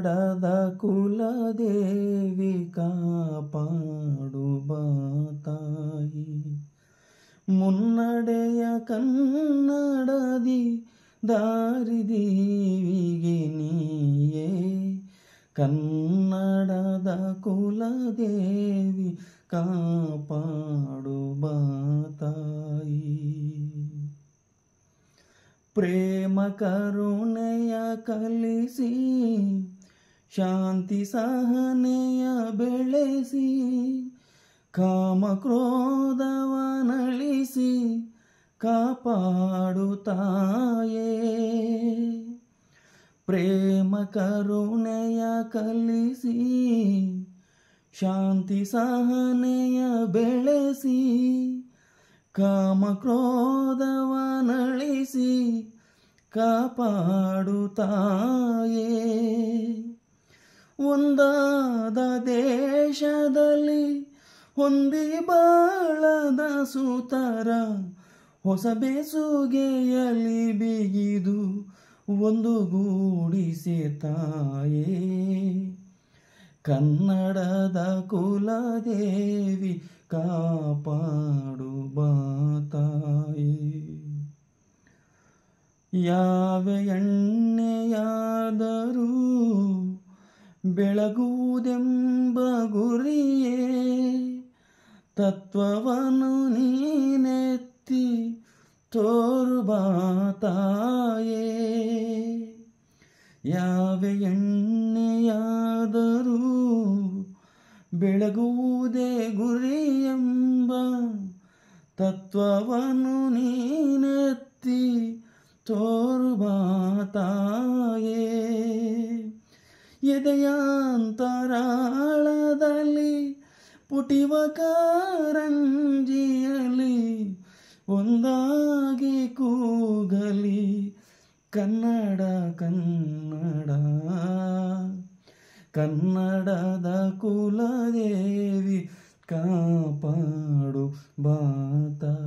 ಕುಲ ಕುಲದೇವಿ ಕಾಪಾಡು ತಾಯಿ ಮುನ್ನಡೆಯ ಕನ್ನಡದಿ ದಾರಿದೀವಿಗೆ ನೀಯೇ ಕನ್ನಡದ ಕುಲದೇವಿ ಕಾಪಾಡು ತಾಯಿ ಪ್ರೇಮ ಕರುಣೆಯ ಕಲಿಸಿ ಶಾಂತಿ ಸಹನೆಯ ಬೆಳೆಸಿ ಕಾಮ ಕ್ರೋಧವನಳಿಸಿ ಕಾಪಾಡುತ್ತಾಯೇ ಪ್ರೇಮ ಕರುಣೆಯ ಕಲಿಸಿ ಶಾಂತಿ ಸಹನೆಯ ಬೆಳೆಸಿ ಕಾಮ ಕಾಮಕ್ರೋಧವನಳಿಸಿ ಕಾಪಾಡುತ್ತಾಯೇ ಹೊಂದಿ ಬಾಳದ ಸೂತಾರ ಹೊಸ ಬೇಸುಗೆಯಲ್ಲಿ ಬಿಗಿದು ಒಂದು ಗೂಡಿಸಿ ತಾಯೇ ಕನ್ನಡದ ಕುಲದೇವಿ ಕಾಪಾಡು ಬಾತಾಯಿ ಯಾವ ಎಣ್ಣೆಯಾದರೂ ಬೆಳಗುವುದೆಂಬ ಗುರಿಯೇ ತತ್ವವನ್ನು ನೀನೆತ್ತಿ ತೋರುಬಾತಾಯೇ ಯಾವ ಎಣ್ಣೆಯಾದರೂ ಬೆಳಗುವುದೇ ಗುರಿ ಎಂಬ ತತ್ವವನ್ನು ನೀನೆತ್ತಿ ತೋರುಬಾತಾಯೇ ಎದೆಯ ಪುಟಿವ ಕಾರಂಜಿಯಲಿ ಒಂದಾಗಿ ಕೂಗಲಿ ಕನ್ನಡ ಕನ್ನಡ ಕನ್ನಡದ ಕುಲದೇವಿ ಕಾಪಾಡು ಬಾತಾ.